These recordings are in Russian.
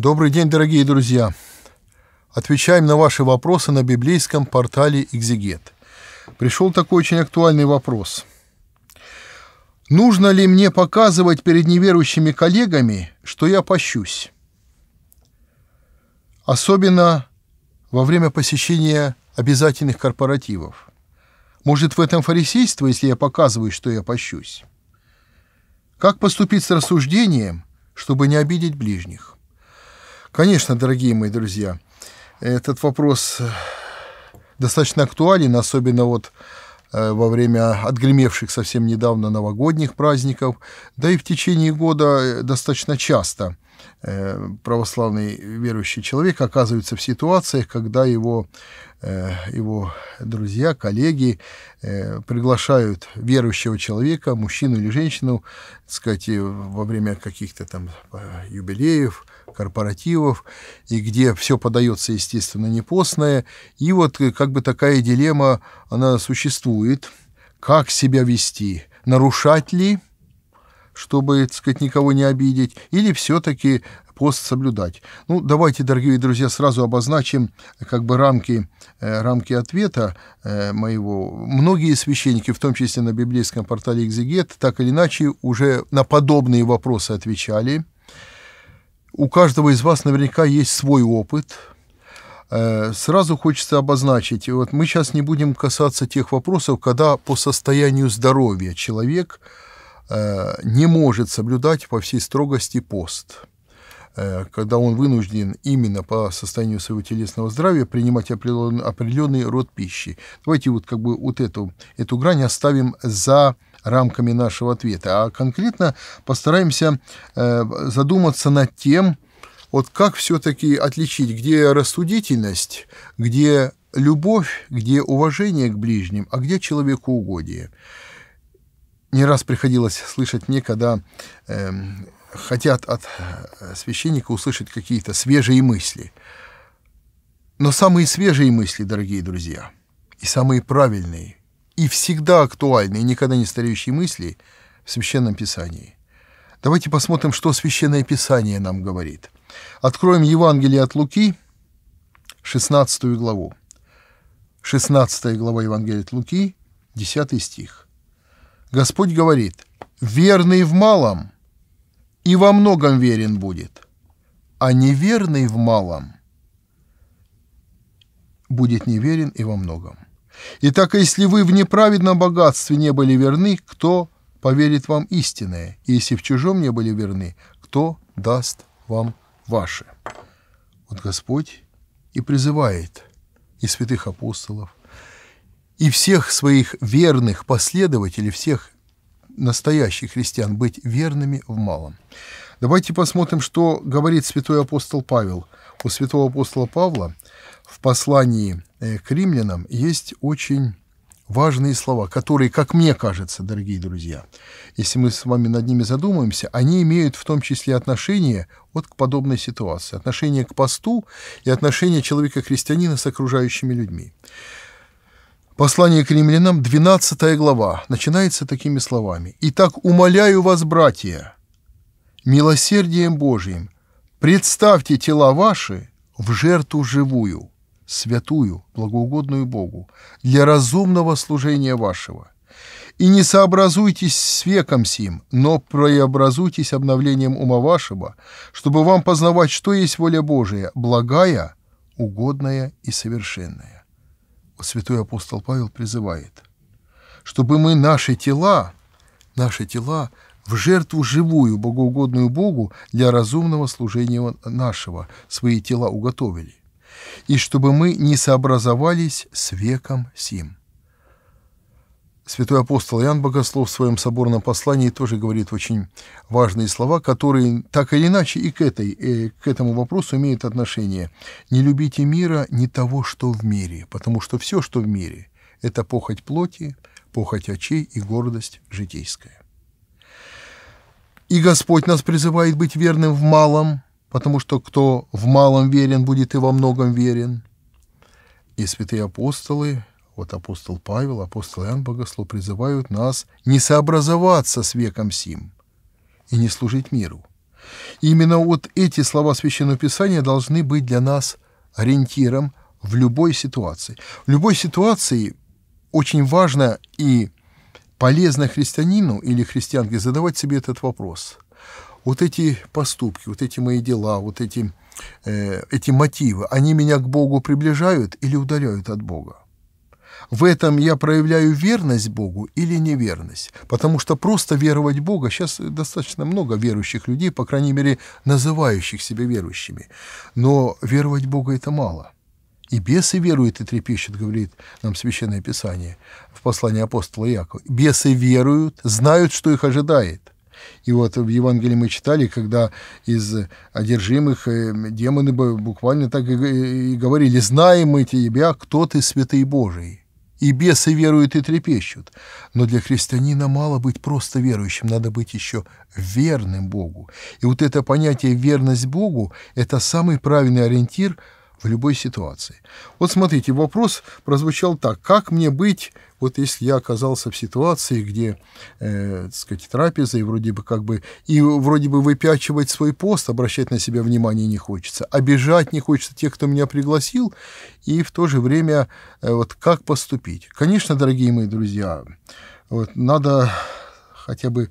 Добрый день, дорогие друзья! Отвечаем на ваши вопросы на библейском портале «Экзегет». Пришел такой очень актуальный вопрос. Нужно ли мне показывать перед неверующими коллегами, что я пощусь? Особенно во время посещения обязательных корпоративов. Может, в этом фарисейство, если я показываю, что я пощусь? Как поступить с рассуждением, чтобы не обидеть ближних? Конечно, дорогие мои друзья, этот вопрос э, достаточно актуален, особенно вот э, во время отгремевших совсем недавно новогодних праздников, да и в течение года э, достаточно часто православный верующий человек оказывается в ситуации, когда его, его друзья, коллеги приглашают верующего человека, мужчину или женщину, так сказать, во время каких-то там юбилеев, корпоративов, и где все подается, естественно, не постное. И вот э, как бы такая дилемма, она существует. Как себя вести? Нарушать ли, чтобы, так сказать, никого не обидеть, или все-таки пост соблюдать. Ну, давайте, дорогие друзья, сразу обозначим как бы рамки, э, рамки ответа э, моего. Многие священники, в том числе на библейском портале «Экзегет», так или иначе уже на подобные вопросы отвечали. У каждого из вас наверняка есть свой опыт. Э, сразу хочется обозначить, вот мы сейчас не будем касаться тех вопросов, когда по состоянию здоровья человек э, не может соблюдать по всей строгости пост э, когда он вынужден именно по состоянию своего телесного здоровья принимать определенный род пищи. Давайте вот как бы вот эту, эту грань оставим за рамками нашего ответа, а конкретно постараемся э, задуматься над тем, вот как все-таки отличить, где рассудительность, где любовь, где уважение к ближним, а где человеку угодие. Не раз приходилось слышать мне, когда э, хотят от э, священника услышать какие-то свежие мысли. Но самые свежие мысли, дорогие друзья, и самые правильные – и всегда актуальные, никогда не стареющие мысли в Священном Писании. Давайте посмотрим, что Священное Писание нам говорит. Откроем Евангелие от Луки, 16 главу. 16 глава Евангелия от Луки, 10 стих. Господь говорит, «Верный в малом и во многом верен будет, а неверный в малом будет неверен и во многом». Итак, если вы в неправедном богатстве не были верны, кто поверит вам истинное? И если в чужом не были верны, кто даст вам ваше? Вот Господь и призывает и святых апостолов, и всех своих верных последователей, всех настоящих христиан быть верными в малом. Давайте посмотрим, что говорит святой апостол Павел. У святого апостола Павла – в послании э, к римлянам есть очень важные слова, которые, как мне кажется, дорогие друзья, если мы с вами над ними задумаемся, они имеют в том числе отношение вот к подобной ситуации, отношение к посту и отношение человека-христианина с окружающими людьми. Послание к римлянам, 12 глава, начинается такими словами. «Итак, умоляю вас, братья, милосердием Божиим, представьте тела ваши в жертву живую, святую, благоугодную Богу, для разумного служения вашего. И не сообразуйтесь с веком сим, но преобразуйтесь обновлением ума вашего, чтобы вам познавать, что есть воля Божия, благая, угодная и совершенная. Вот Святой апостол Павел призывает, чтобы мы наши тела, наши тела в жертву живую, богоугодную Богу для разумного служения нашего, свои тела уготовили и чтобы мы не сообразовались с веком сим. Святой апостол Иоанн Богослов в своем соборном послании тоже говорит очень важные слова, которые так или иначе и к, этой, и э, к этому вопросу имеют отношение. «Не любите мира, не того, что в мире, потому что все, что в мире, это похоть плоти, похоть очей и гордость житейская». И Господь нас призывает быть верным в малом, потому что кто в малом верен, будет и во многом верен. И святые апостолы, вот апостол Павел, апостол Иоанн Богослов, призывают нас не сообразоваться с веком сим и не служить миру. Именно вот эти слова Священного Писания должны быть для нас ориентиром в любой ситуации. В любой ситуации очень важно и полезно христианину или христианке задавать себе этот вопрос – вот эти поступки, вот эти мои дела, вот эти, э, эти мотивы, они меня к Богу приближают или удаляют от Бога? В этом я проявляю верность Богу или неверность? Потому что просто веровать Бога, сейчас достаточно много верующих людей, по крайней мере, называющих себя верующими, но веровать Бога это мало – и бесы веруют и трепещут, говорит нам Священное Писание в послании апостола Якова. Бесы веруют, знают, что их ожидает. И вот в Евангелии мы читали, когда из одержимых э, демоны буквально так и говорили, «Знаем мы тебя, кто ты, святый Божий». И бесы веруют и трепещут. Но для христианина мало быть просто верующим, надо быть еще верным Богу. И вот это понятие «верность Богу» — это самый правильный ориентир — в любой ситуации. Вот смотрите, вопрос прозвучал так. Как мне быть, вот если я оказался в ситуации, где, э, так сказать, трапеза, и вроде бы как бы, и вроде бы выпячивать свой пост, обращать на себя внимание не хочется, обижать не хочется тех, кто меня пригласил, и в то же время э, вот как поступить. Конечно, дорогие мои друзья, вот надо хотя бы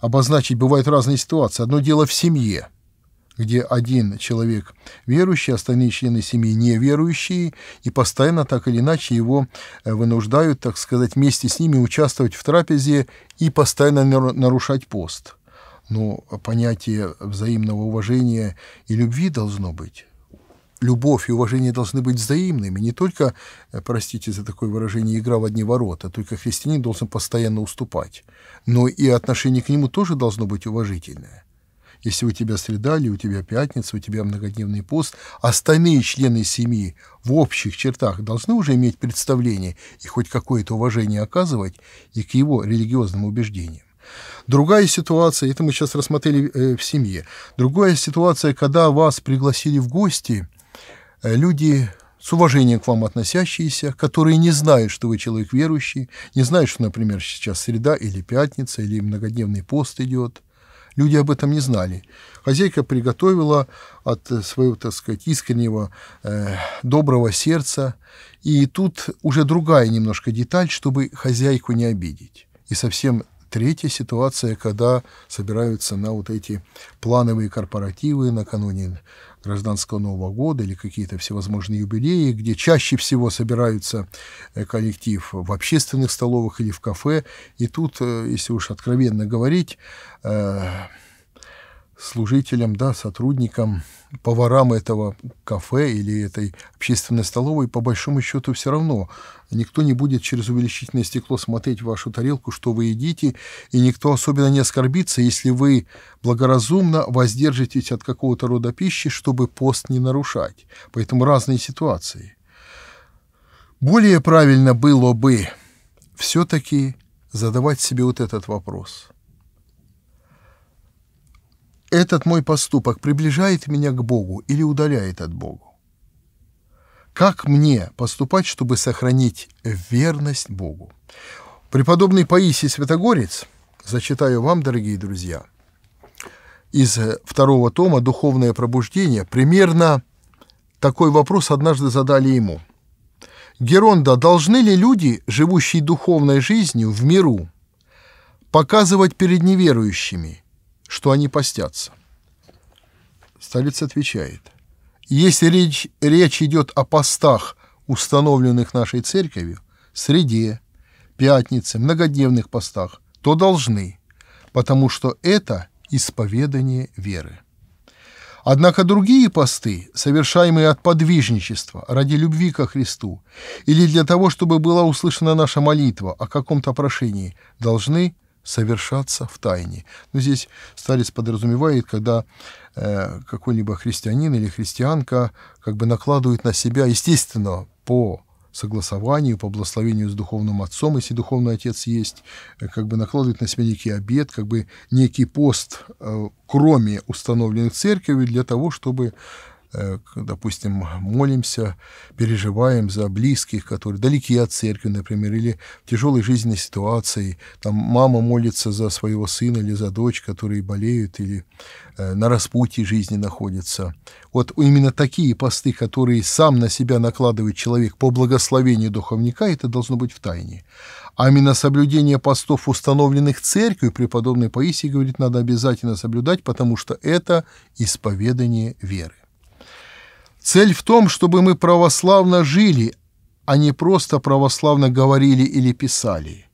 обозначить, бывают разные ситуации. Одно дело в семье – где один человек верующий, остальные члены семьи неверующие, и постоянно так или иначе его э, вынуждают, так сказать, вместе с ними участвовать в трапезе и постоянно нарушать пост. Но понятие взаимного уважения и любви должно быть любовь и уважение должны быть взаимными. Не только, э, простите за такое выражение, игра в одни ворота, только христианин должен постоянно уступать, но и отношение к нему тоже должно быть уважительное. Если у тебя среда или у тебя пятница, у тебя многодневный пост, остальные члены семьи в общих чертах должны уже иметь представление и хоть какое-то уважение оказывать и к его религиозным убеждениям. Другая ситуация, это мы сейчас рассмотрели э, в семье, другая ситуация, когда вас пригласили в гости э, люди с уважением к вам относящиеся, которые не знают, что вы человек верующий, не знают, что, например, сейчас среда или пятница, или многодневный пост идет, Люди об этом не знали. Хозяйка приготовила от э, своего, так сказать, искреннего, э, доброго сердца. И тут уже другая немножко деталь, чтобы хозяйку не обидеть. И совсем Третья ситуация, когда собираются на вот эти плановые корпоративы накануне гражданского Нового года или какие-то всевозможные юбилеи, где чаще всего собираются э, коллектив в общественных столовых или в кафе. И тут, э, если уж откровенно говорить, э, служителям, да, сотрудникам, поварам этого кафе или этой общественной столовой, по большому счету все равно. Никто не будет через увеличительное стекло смотреть в вашу тарелку, что вы едите, и никто особенно не оскорбится, если вы благоразумно воздержитесь от какого-то рода пищи, чтобы пост не нарушать. Поэтому разные ситуации. Более правильно было бы все-таки задавать себе вот этот вопрос – этот мой поступок приближает меня к Богу или удаляет от Богу? Как мне поступать, чтобы сохранить верность Богу? Преподобный Паисий Святогорец, зачитаю вам, дорогие друзья, из второго тома «Духовное пробуждение» примерно такой вопрос однажды задали ему. Геронда, должны ли люди, живущие духовной жизнью в миру, показывать перед неверующими – что они постятся. Столица отвечает, если речь, речь идет о постах, установленных нашей церковью, среде, пятнице, многодневных постах, то должны, потому что это исповедание веры. Однако другие посты, совершаемые от подвижничества, ради любви ко Христу, или для того, чтобы была услышана наша молитва о каком-то прошении, должны совершаться в тайне. Но здесь старец подразумевает, когда э, какой-либо христианин или христианка как бы накладывает на себя, естественно, по согласованию, по благословению с духовным отцом, если духовный отец есть, э, как бы накладывает на себя некий обед, как бы некий пост, э, кроме установленных церковью, для того, чтобы Э, допустим, молимся, переживаем за близких, которые далеки от церкви, например, или в тяжелой жизненной ситуации, там мама молится за своего сына или за дочь, которые болеют или э, на распутье жизни находятся. Вот именно такие посты, которые сам на себя накладывает человек по благословению духовника, это должно быть в тайне. А именно соблюдение постов, установленных церковью, преподобный Паисий говорит, надо обязательно соблюдать, потому что это исповедание веры. Цель в том, чтобы мы православно жили, а не просто православно говорили или писали.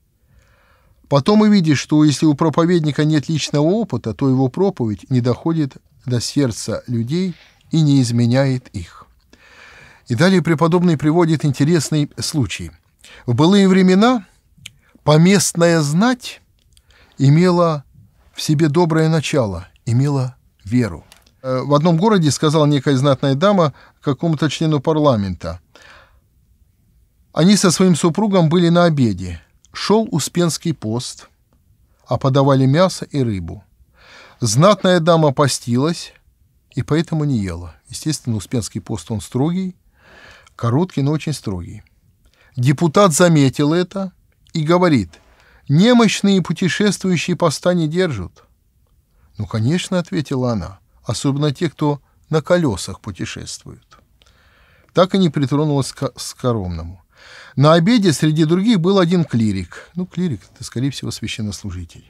Потом увидишь, что если у проповедника нет личного опыта, то его проповедь не доходит до сердца людей и не изменяет их. И далее преподобный приводит интересный случай. В былые времена поместная знать имела в себе доброе начало, имела веру. Э, в одном городе сказал некая знатная дама какому-то члену парламента. Они со своим супругом были на обеде. Шел Успенский пост, а подавали мясо и рыбу. Знатная дама постилась и поэтому не ела. Естественно, Успенский пост он строгий, короткий, но очень строгий. Депутат заметил это и говорит, немощные путешествующие поста не держат. Ну, конечно, ответила она особенно те, кто на колесах путешествуют. Так и не притронулась к скоромному. На обеде среди других был один клирик, ну, клирик — это, скорее всего, священнослужитель,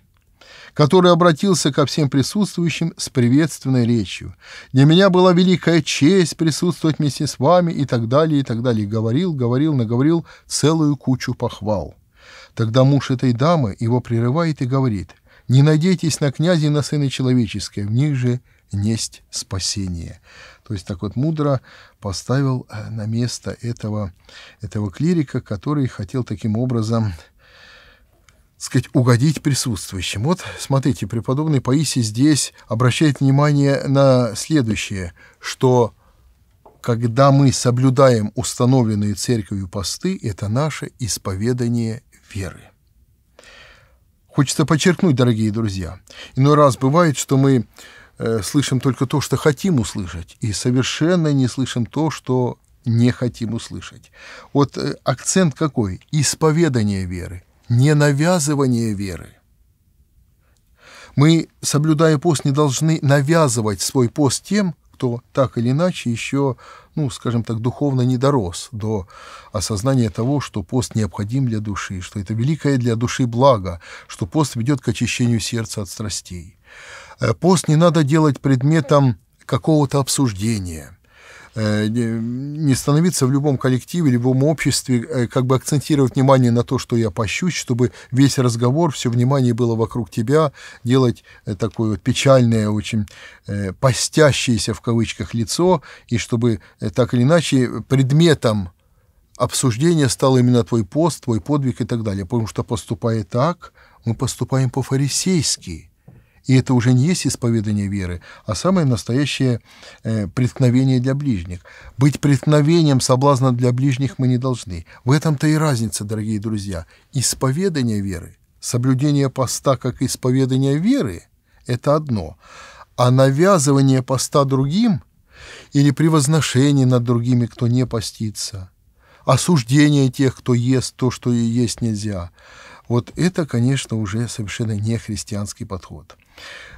который обратился ко всем присутствующим с приветственной речью. «Для меня была великая честь присутствовать вместе с вами» и так далее, и так далее. Говорил, говорил, наговорил целую кучу похвал. Тогда муж этой дамы его прерывает и говорит, «Не надейтесь на князя и на сына человеческое, в них же несть спасение. То есть так вот мудро поставил э, на место этого, этого клирика, который хотел таким образом сказать, угодить присутствующим. Вот, смотрите, преподобный Паисий здесь обращает внимание на следующее, что когда мы соблюдаем установленные церковью посты, это наше исповедание веры. Хочется подчеркнуть, дорогие друзья, иной раз бывает, что мы Э, слышим только то, что хотим услышать, и совершенно не слышим то, что не хотим услышать. Вот э, акцент какой? Исповедание веры, не навязывание веры. Мы, соблюдая пост, не должны навязывать свой пост тем, кто так или иначе еще, ну, скажем так, духовно не дорос до осознания того, что пост необходим для души, что это великое для души благо, что пост ведет к очищению сердца от страстей. Э, пост не надо делать предметом какого-то обсуждения э, – не становиться в любом коллективе, в любом обществе, э, как бы акцентировать внимание на то, что я пощусь, чтобы весь разговор, все внимание было вокруг тебя, делать такое вот печальное, очень постящееся в кавычках лицо, и чтобы так или иначе предметом обсуждения стал именно твой пост, твой подвиг и так далее. Потому что поступая так, мы поступаем по-фарисейски – и это уже не есть исповедание веры, а самое настоящее э, преткновение для ближних. Быть преткновением соблазна для ближних мы не должны. В этом-то и разница, дорогие друзья. Исповедание веры, соблюдение поста как исповедание веры – это одно. А навязывание поста другим или превозношение над другими, кто не постится, осуждение тех, кто ест то, что и есть нельзя – вот это, конечно, уже совершенно не христианский подход.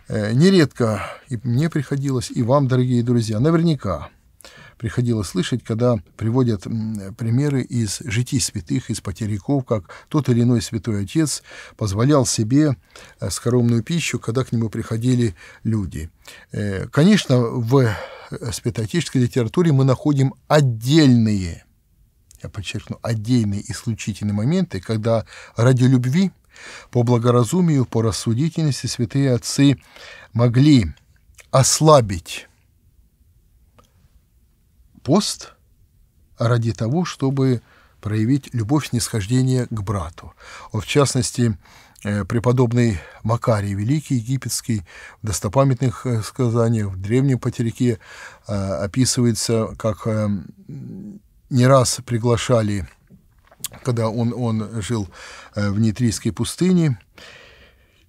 Э, нередко и мне приходилось, и вам, дорогие друзья, наверняка приходилось слышать, когда приводят примеры из житий святых, из потеряков, как тот или иной святой отец позволял себе э, скоромную пищу, когда к нему приходили люди. Э, конечно, в святоотеческой литературе мы находим отдельные, я подчеркну, отдельные исключительные моменты, когда ради любви по благоразумию, по рассудительности святые отцы могли ослабить пост ради того, чтобы проявить любовь снисхождения к брату. В частности, э, преподобный Макарий Великий Египетский в достопамятных э, сказаниях в Древнем Патерике э, описывается, как не раз приглашали когда он, он жил э, в Нитрийской пустыне,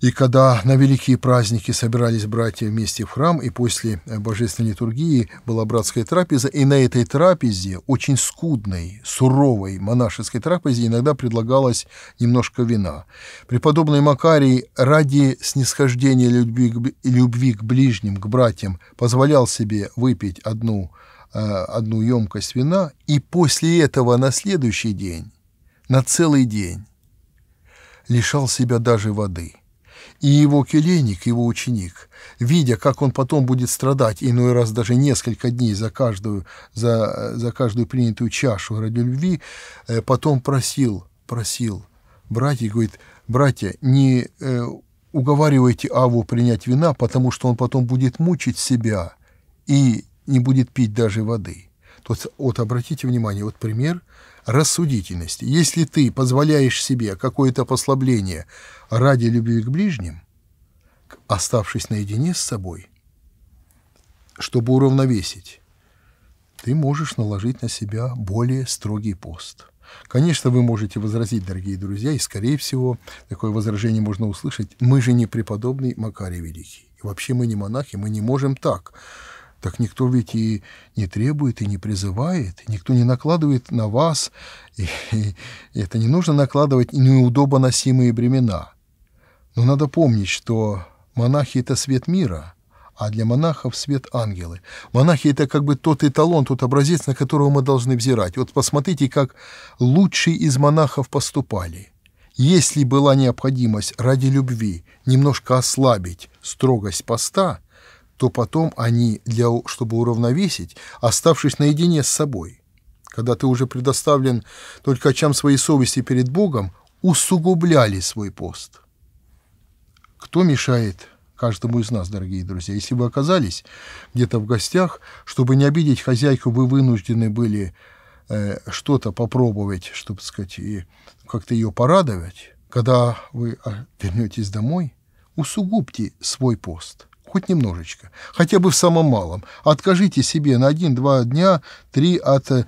и когда на великие праздники собирались братья вместе в храм, и после э, божественной литургии была братская трапеза, и на этой трапезе, очень скудной, суровой монашеской трапезе, иногда предлагалось немножко вина. Преподобный Макарий ради снисхождения любви любви к ближним, к братьям, позволял себе выпить одну, э, одну емкость вина, и после этого на следующий день на целый день. Лишал себя даже воды. И его келейник, его ученик, видя, как он потом будет страдать, иной раз даже несколько дней за каждую, за, за каждую принятую чашу ради любви, э, потом просил, просил, братья, говорит, братья, не э, уговаривайте Аву принять вина, потому что он потом будет мучить себя и не будет пить даже воды. То вот, вот обратите внимание, вот пример Рассудительность. Если ты позволяешь себе какое-то послабление ради любви к ближним, оставшись наедине с собой, чтобы уравновесить, ты можешь наложить на себя более строгий пост. Конечно, вы можете возразить, дорогие друзья, и, скорее всего, такое возражение можно услышать. Мы же не преподобный Макарий Великий. И вообще мы не монахи, мы не можем так. Так никто ведь и не требует, и не призывает, и никто не накладывает на вас, и, и, и это не нужно накладывать неудобно носимые бремена. Но надо помнить, что монахи — это свет мира, а для монахов — свет ангелы. Монахи — это как бы тот эталон, тот образец, на которого мы должны взирать. Вот посмотрите, как лучшие из монахов поступали. Если была необходимость ради любви немножко ослабить строгость поста — то потом они, для, чтобы уравновесить, оставшись наедине с собой, когда ты уже предоставлен только очам своей совести перед Богом, усугубляли свой пост. Кто мешает каждому из нас, дорогие друзья? Если вы оказались где-то в гостях, чтобы не обидеть хозяйку, вы вынуждены были э, что-то попробовать, чтобы, сказать, и как-то ее порадовать. Когда вы а, вернетесь домой, усугубьте свой пост – хоть немножечко, хотя бы в самом малом. Откажите себе на один-два дня, три от э,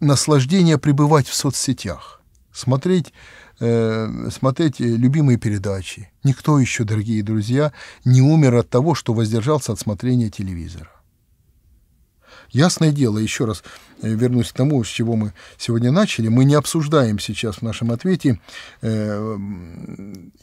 наслаждения пребывать в соцсетях, смотреть, э, смотреть э, любимые передачи. Никто еще, дорогие друзья, не умер от того, что воздержался от смотрения телевизора. Ясное дело, еще раз э, вернусь к тому, с чего мы сегодня начали, мы не обсуждаем сейчас в нашем ответе э,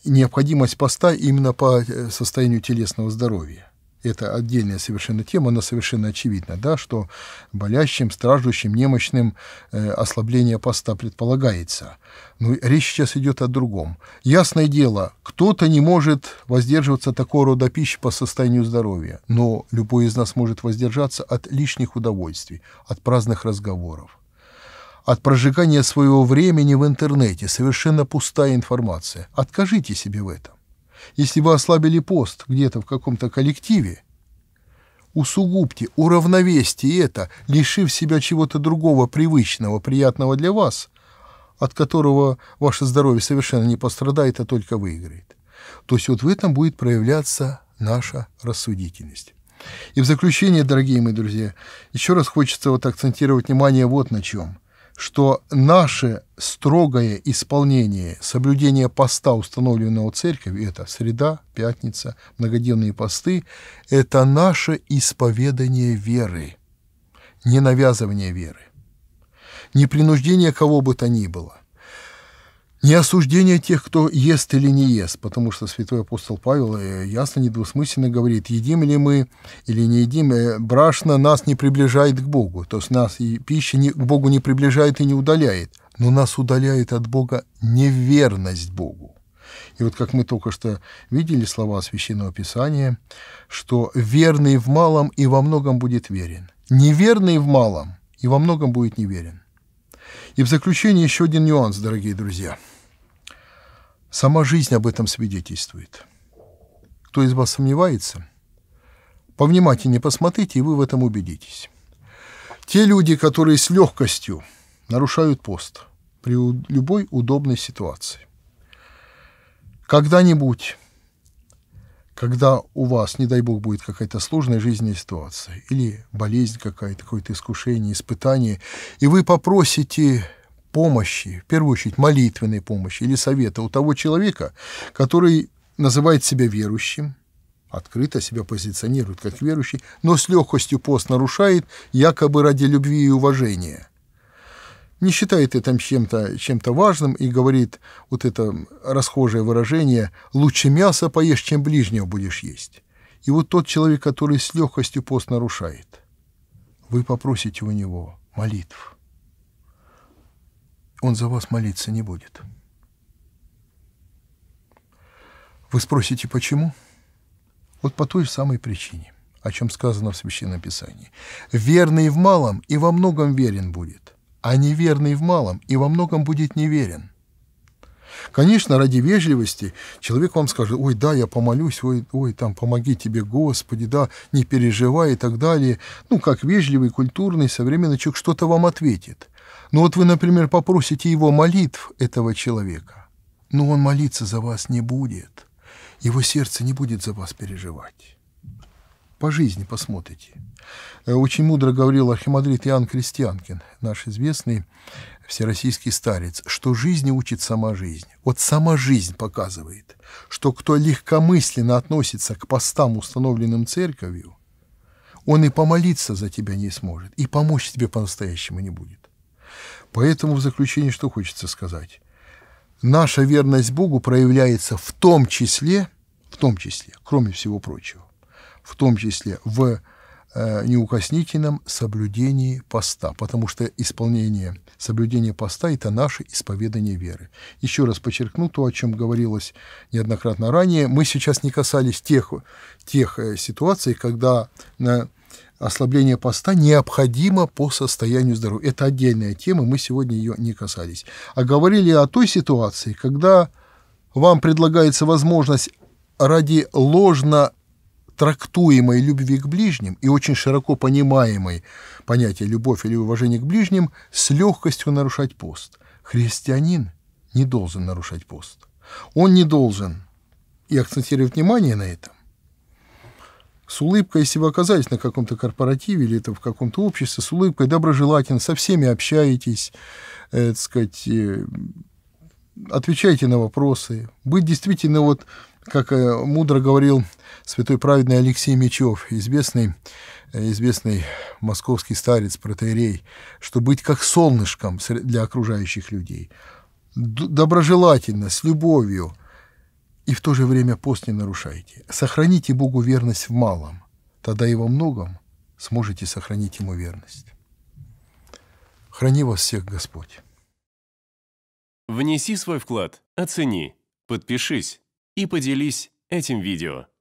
необходимость поста именно по э, состоянию телесного здоровья это отдельная совершенно тема, она совершенно очевидна, да, что болящим, страждущим, немощным э, ослабление поста предполагается. Но ну, речь сейчас идет о другом. Ясное дело, кто-то не может воздерживаться такого рода пищи по состоянию здоровья, но любой из нас может воздержаться от лишних удовольствий, от праздных разговоров от прожигания своего времени в интернете, совершенно пустая информация. Откажите себе в этом. Если вы ослабили пост где-то в каком-то коллективе, усугубьте, уравновесьте это, лишив себя чего-то другого привычного, приятного для вас, от которого ваше здоровье совершенно не пострадает, а только выиграет. То есть вот в этом будет проявляться наша рассудительность. И в заключение, дорогие мои друзья, еще раз хочется вот акцентировать внимание вот на чем – что наше строгое исполнение, соблюдение поста, установленного церковью, это среда, пятница, многодневные посты, это наше исповедание веры, не навязывание веры, не принуждение кого бы то ни было – не осуждение тех, кто ест или не ест, потому что святой апостол Павел э, ясно, недвусмысленно говорит, едим ли мы или не едим, э, брашно нас не приближает к Богу, то есть нас и пища не, к Богу не приближает и не удаляет, но нас удаляет от Бога неверность Богу. И вот как мы только что видели слова Священного Писания, что верный в малом и во многом будет верен, неверный в малом и во многом будет неверен. И в заключение еще один нюанс, дорогие друзья – Сама жизнь об этом свидетельствует. Кто из вас сомневается, повнимательнее посмотрите, и вы в этом убедитесь. Те люди, которые с легкостью нарушают пост при любой удобной ситуации, когда-нибудь, когда у вас, не дай бог, будет какая-то сложная жизненная ситуация или болезнь какая-то, какое-то искушение, испытание, и вы попросите помощи, в первую очередь молитвенной помощи или совета у того человека, который называет себя верующим, открыто себя позиционирует как верующий, но с легкостью пост нарушает, якобы ради любви и уважения. Не считает это чем-то чем важным и говорит вот это расхожее выражение «лучше мясо поешь, чем ближнего будешь есть». И вот тот человек, который с легкостью пост нарушает, вы попросите у него молитв. Он за вас молиться не будет. Вы спросите, почему? Вот по той самой причине, о чем сказано в Священном Писании. Верный в малом и во многом верен будет, а неверный в малом и во многом будет неверен. Конечно, ради вежливости человек вам скажет, ой, да, я помолюсь, ой, ой, там, помоги тебе, Господи, да, не переживай и так далее. Ну, как вежливый, культурный, современный человек что-то вам ответит. Ну вот вы, например, попросите его молитв этого человека, но он молиться за вас не будет. Его сердце не будет за вас переживать. По жизни посмотрите. Э, очень мудро говорил архимандрит Иоанн Крестьянкин, наш известный всероссийский старец, что жизни учит сама жизнь. Вот сама жизнь показывает, что кто легкомысленно относится к постам, установленным церковью, он и помолиться за тебя не сможет, и помочь тебе по-настоящему не будет. Поэтому в заключение что хочется сказать? Наша верность Богу проявляется в том числе, в том числе, кроме всего прочего, в том числе в э, неукоснительном соблюдении поста, потому что исполнение, соблюдение поста – это наше исповедание веры. Еще раз подчеркну то, о чем говорилось неоднократно ранее. Мы сейчас не касались тех, тех э, ситуаций, когда на ослабление поста необходимо по состоянию здоровья. Это отдельная тема, мы сегодня ее не касались. А говорили о той ситуации, когда вам предлагается возможность ради ложно трактуемой любви к ближним и очень широко понимаемой понятия любовь или уважение к ближним с легкостью нарушать пост. Христианин не должен нарушать пост. Он не должен, и акцентировать внимание на этом, с улыбкой, если вы оказались на каком-то корпоративе или это в каком-то обществе, с улыбкой, доброжелательно, со всеми общаетесь, э, так сказать, э, отвечайте на вопросы, быть действительно вот, как э, мудро говорил святой праведный Алексей Мечев, известный, э, известный московский старец, протеерей, что быть как солнышком для окружающих людей, доброжелательно, с любовью – и в то же время пост не нарушайте. Сохраните Богу верность в малом, тогда и во многом сможете сохранить Ему верность. Храни вас всех Господь. Внеси свой вклад, оцени, подпишись и поделись этим видео.